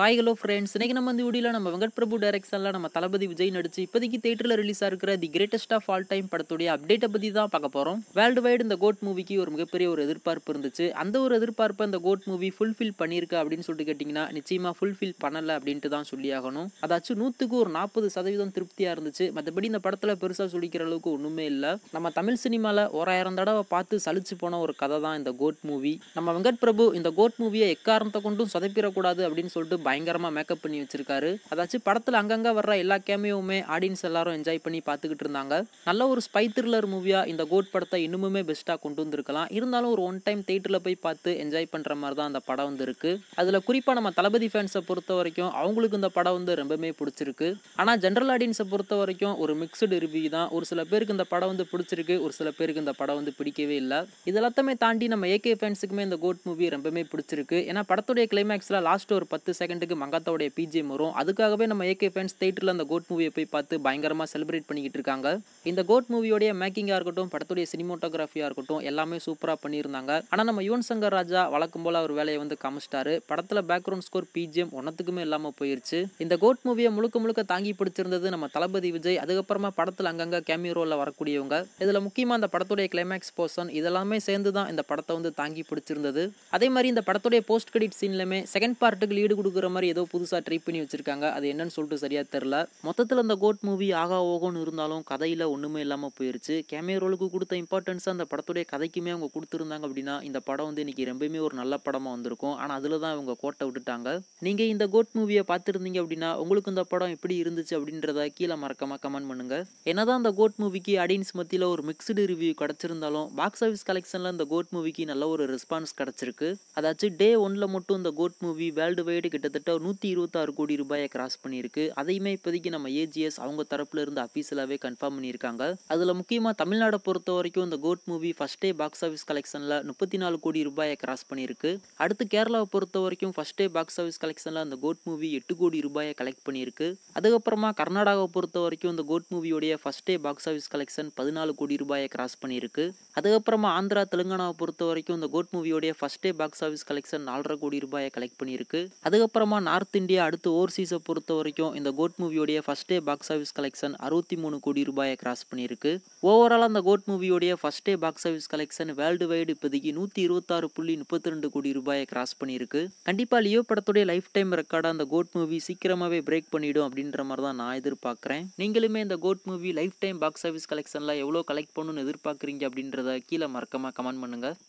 காய்களோ friends இன்றைக்கி நம்ம வந்து வீடியோவில் நம்ம வெங்கட் பிரபு டைரக்ஷனில் நம்ம தளபதி விஜய் நடிச்சு இப்போதைக்கு தேட்டரில் ரிலீஸாக இருக்கிற the greatest of all time படத்துடைய அப்டேட்டை பற்றி தான் பார்க்க போகிறோம் வேர்ல்டு வைடு இந்த கோட் மூவிக்கு ஒரு மிகப்பெரிய ஒரு எதிர்பார்ப்பு இருந்துச்சு அந்த ஒரு எதிர்பார்ப்பை இந்த கோட் மூவி ஃபுல்ஃபில் பண்ணியிருக்க அப்படின்னு சொல்லிட்டு கேட்டிங்கன்னா நிச்சயமாக ஃபுல்ஃபில் பண்ணலை அப்படின்ட்டு தான் சொல்லி ஆகணும் அதாச்சும் நூற்றுக்கு ஒரு நாற்பது சதவீதம் திருப்தியாக இருந்துச்சு மற்றபடி இந்த படத்தில் பெருசாக சொல்லிக்கிற அளவுக்கு ஒன்றுமே இல்லை நம்ம தமிழ் சினிமாவில் ஓராயிரம் தடவை பார்த்து சளிச்சு போன ஒரு கதை தான் இந்த கோட் மூவி நம்ம வெங்கட் பிரபு இந்த கோட் மூவியை எக்காரணத்தை கொண்டும் சதைப்பிடக்கூடாது அப்படின்னு சொல்லிட்டு பயங்கரமாக மேக்கப் பண்ணி வச்சிருக்காரு அதாச்சும் படத்தில் அங்கங்கே வர்ற எல்லா கேமியவுமே ஆடியன்ஸ் எல்லாரும் என்ஜாய் பண்ணி பார்த்துக்கிட்டு இருந்தாங்க நல்ல ஒரு ஸ்பை த்ரில்லர் மூவியாக இந்த கோட் படத்தை இன்னுமுமே பெஸ்ட்டாக கொண்டு வந்திருக்கலாம் இருந்தாலும் ஒரு ஒன் டைம் தேட்டரில் போய் பார்த்து என்ஜாய் பண்ணுற மாதிரி தான் அந்த படம் வந்து இருக்குது அதில் குறிப்பாக நம்ம தளபதி ஃபேன்ஸை பொறுத்த வரைக்கும் அவங்களுக்கு இந்த படம் வந்து ரொம்பவே பிடிச்சிருக்கு ஆனால் ஜென்ரல் ஆடியன்ஸை பொறுத்த வரைக்கும் ஒரு மிக்சடு ரிவ்யூ தான் ஒரு சில பேருக்கு இந்த படம் வந்து பிடிச்சிருக்கு ஒரு சில பேருக்கு இந்த படம் வந்து பிடிக்கவே இல்லை இது எல்லாத்தையுமே தாண்டி நம்ம ஏகே ஃபேன்ஸுக்குமே இந்த கோட் மூவி ரொம்பவுமே பிடிச்சிருக்கு ஏன்னா படத்துடைய கிளைமேக்ஸில் லாஸ்ட் ஒரு பத்து செகண்ட் பன்னெண்டுக்கு மங்காத்தாவுடைய பிஜிஎம் வரும் அதுக்காகவே நம்ம ஏகே ஃபேன்ஸ் தேட்டரில் அந்த கோட் மூவியை போய் பார்த்து பயங்கரமாக செலிப்ரேட் பண்ணிக்கிட்டு இருக்காங்க இந்த கோட் மூவியோடைய மேக்கிங்காக இருக்கட்டும் படத்துடைய சினிமோட்டோகிராஃபியாக இருக்கட்டும் எல்லாமே சூப்பராக பண்ணியிருந்தாங்க ஆனால் நம்ம யுவன் சங்கர் ராஜா வழக்கம் போல் அவர் வேலையை வந்து காமிச்சிட்டாரு படத்தில் பேக்ரவுண்ட் ஸ்கோர் பிஜிஎம் ஒன்றத்துக்குமே இல்லாமல் போயிருச்சு இந்த கோட் மூவியை முழுக்க முழுக்க தாங்கி பிடிச்சிருந்தது நம்ம தளபதி விஜய் அதுக்கப்புறமா படத்தில் அங்கங்கே கேமியோ ரோலில் வரக்கூடியவங்க இதில் முக்கியமாக அந்த படத்துடைய கிளைமேக்ஸ் போர்ஷன் இதெல்லாமே சேர்ந்து தான் இந்த படத்தை வந்து தாங்கி பிடிச்சிருந்தது அதே மாதிரி இந்த படத்துடைய போஸ்ட் கிரெடிட் சீன்லேயுமே செகண்ட் பார்ட்டுக்கு லீடு கொடுக்குற இருக்கிற மாதிரி ஏதோ புதுசாக ட்ரை பண்ணி வச்சுருக்காங்க அது என்னன்னு சொல்லிட்டு சரியாக தெரில மொத்தத்தில் அந்த கோட் மூவி ஆகா ஓகோன்னு இருந்தாலும் கதையில் ஒன்றுமே இல்லாமல் போயிருச்சு கேமராவுக்கு கொடுத்த இம்பார்ட்டன்ஸாக அந்த படத்துடைய கதைக்குமே அவங்க கொடுத்துருந்தாங்க அப்படின்னா இந்த படம் வந்து இன்றைக்கி ரொம்பவுமே ஒரு நல்ல படமாக வந்திருக்கும் ஆனால் அதில் தான் இவங்க கோட்டை விட்டுட்டாங்க நீங்கள் இந்த கோட் மூவியை பார்த்துருந்தீங்க அப்படின்னா உங்களுக்கு இந்த படம் எப்படி இருந்துச்சு அப்படின்றத கீழே மறக்காமல் கமெண்ட் பண்ணுங்கள் என்னதான் அந்த கோட் மூவிக்கு அடியின்ஸ் மத்தியில் ஒரு மிக்சடு ரிவ்யூ கிடச்சிருந்தாலும் பாக்ஸ் ஆஃபீஸ் கலெக்ஷனில் அந்த கோட் மூவிக்கு நல்ல ஒரு ரெஸ்பான்ஸ் கிடச்சிருக்கு அதாச்சும் டே ஒன்னில் மட்டும் இந்த கோட் மூவி வேர்ல்டு வைடு கிட்டத்தட்ட கிட்டத்தட்ட நூற்றி இருபத்தாறு கோடி ரூபாயை கிராஸ் பண்ணியிருக்கு அதையுமே இப்போதைக்கு நம்ம ஏஜிஎஸ் அவங்க தரப்புல இருந்து அஃபீஷியலாகவே கன்ஃபார்ம் பண்ணியிருக்காங்க அதில் முக்கியமாக தமிழ்நாடை பொறுத்த வரைக்கும் இந்த GOAT movie first day box office கலெக்ஷனில் முப்பத்தி நாலு கோடி ரூபாயை கிராஸ் பண்ணியிருக்கு அடுத்து கேரளாவை பொறுத்த வரைக்கும் ஃபர்ஸ்ட் டே பாக்ஸ் ஆஃபீஸ் கலெக்ஷனில் அந்த கோட் மூவி எட்டு கோடி ரூபாயை கலெக்ட் பண்ணியிருக்கு அதுக்கப்புறமா கர்நாடகாவை பொறுத்த வரைக்கும் இந்த கோட் மூவியோடைய first day box office collection பதினாலு கோடி ரூபாயை கிராஸ் பண்ணியிருக்கு அதுக்கப்புறமா ஆந்திரா தெலுங்கானாவை பொறுத்த வரைக்கும் இந்த கோட் மூவியோடைய first day box office collection நாலரை கோடி ரூபாயை கலெக்ட் பண்ணியிருக்கு அதுக்கப்புறம் அதுக்கப்புறமா நார்த் இந்தியா அடுத்து ஓவர்சீஸை பொறுத்த வரைக்கும் இந்த கோட் மூவியோடைய first day box office collection அறுபத்தி மூணு கோடி ரூபாயை கிராஸ் பண்ணியிருக்கு ஓவரால் அந்த கோட் மூவியோடைய first day box office collection worldwide இப்போதைக்கு நூற்றி இருபத்தாறு புள்ளி முப்பத்தி ரெண்டு கோடி ரூபாயை கிராஸ் பண்ணியிருக்கு கண்டிப்பாக லியோ படத்துடைய லைஃப் டைம் ரெக்கார்டாக அந்த கோட் மூவி சீக்கிரமாகவே பிரேக் பண்ணிவிடும் அப்படின்ற மாதிரி தான் நான் எதிர்பார்க்குறேன் நீங்களுமே இந்த GOAT movie lifetime box office கலெக்ஷனில் எவ்வளோ கலெக்ட் பண்ணணும்னு எதிர்பார்க்குறீங்க அப்படின்றத கீழே மறக்காமல் கமெண்ட் பண்ணுங்கள்